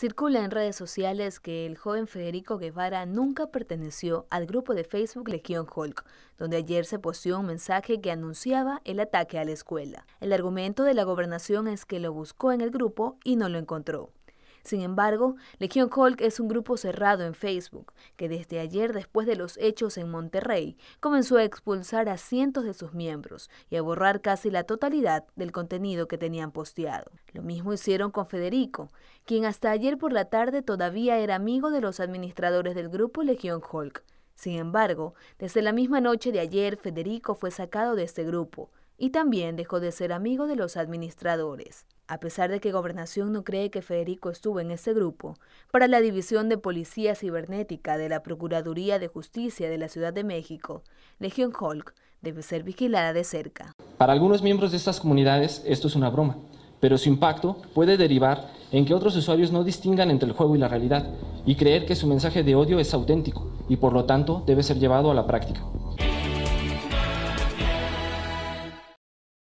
Circula en redes sociales que el joven Federico Guevara nunca perteneció al grupo de Facebook Legión Hulk, donde ayer se posteó un mensaje que anunciaba el ataque a la escuela. El argumento de la gobernación es que lo buscó en el grupo y no lo encontró. Sin embargo, Legion Hulk es un grupo cerrado en Facebook que desde ayer después de los hechos en Monterrey comenzó a expulsar a cientos de sus miembros y a borrar casi la totalidad del contenido que tenían posteado. Lo mismo hicieron con Federico, quien hasta ayer por la tarde todavía era amigo de los administradores del grupo Legion Hulk. Sin embargo, desde la misma noche de ayer Federico fue sacado de este grupo y también dejó de ser amigo de los administradores. A pesar de que Gobernación no cree que Federico estuvo en ese grupo, para la División de Policía Cibernética de la Procuraduría de Justicia de la Ciudad de México, Legión Hulk debe ser vigilada de cerca. Para algunos miembros de estas comunidades esto es una broma, pero su impacto puede derivar en que otros usuarios no distingan entre el juego y la realidad y creer que su mensaje de odio es auténtico y por lo tanto debe ser llevado a la práctica.